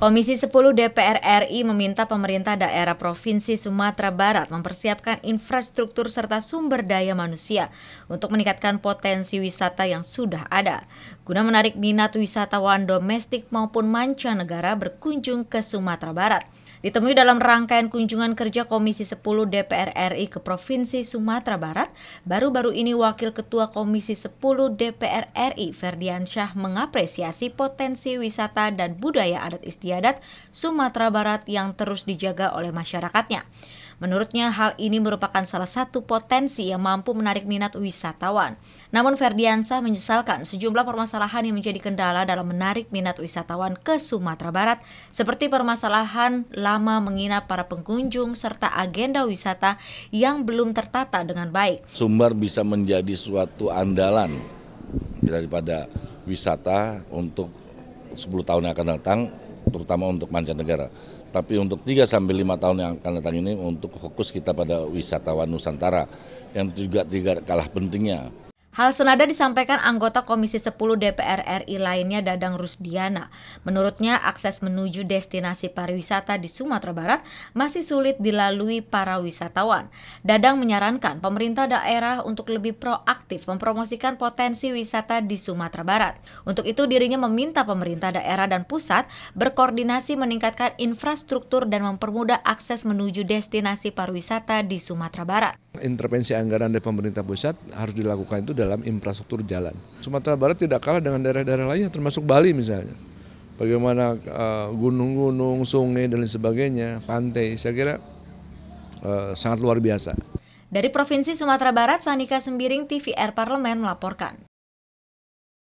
Komisi 10 DPR RI meminta pemerintah daerah Provinsi Sumatera Barat mempersiapkan infrastruktur serta sumber daya manusia untuk meningkatkan potensi wisata yang sudah ada, guna menarik minat wisatawan domestik maupun mancanegara berkunjung ke Sumatera Barat. Ditemui dalam rangkaian kunjungan kerja Komisi 10 DPR RI ke Provinsi Sumatera Barat, baru-baru ini Wakil Ketua Komisi 10 DPR RI Ferdiansyah mengapresiasi potensi wisata dan budaya adat istiadat istiadat Sumatera Barat yang terus dijaga oleh masyarakatnya. Menurutnya, hal ini merupakan salah satu potensi yang mampu menarik minat wisatawan. Namun Ferdiansa menyesalkan sejumlah permasalahan yang menjadi kendala dalam menarik minat wisatawan ke Sumatera Barat, seperti permasalahan lama menginap para pengunjung serta agenda wisata yang belum tertata dengan baik. Sumber bisa menjadi suatu andalan daripada wisata untuk 10 tahun yang akan datang terutama untuk mancanegara. Tapi untuk 3 sampai 5 tahun yang akan datang ini untuk fokus kita pada wisatawan Nusantara yang juga tidak kalah pentingnya Hal senada disampaikan anggota Komisi 10 DPR RI lainnya Dadang Rusdiana. Menurutnya, akses menuju destinasi pariwisata di Sumatera Barat masih sulit dilalui para wisatawan. Dadang menyarankan pemerintah daerah untuk lebih proaktif mempromosikan potensi wisata di Sumatera Barat. Untuk itu, dirinya meminta pemerintah daerah dan pusat berkoordinasi meningkatkan infrastruktur dan mempermudah akses menuju destinasi pariwisata di Sumatera Barat intervensi anggaran dari pemerintah pusat harus dilakukan itu dalam infrastruktur jalan. Sumatera Barat tidak kalah dengan daerah-daerah lainnya, termasuk Bali misalnya. Bagaimana eh, gunung-gunung, sungai dan lain sebagainya, pantai, saya kira eh, sangat luar biasa. Dari Provinsi Sumatera Barat, Sanika Sembiring, TVR Parlemen melaporkan.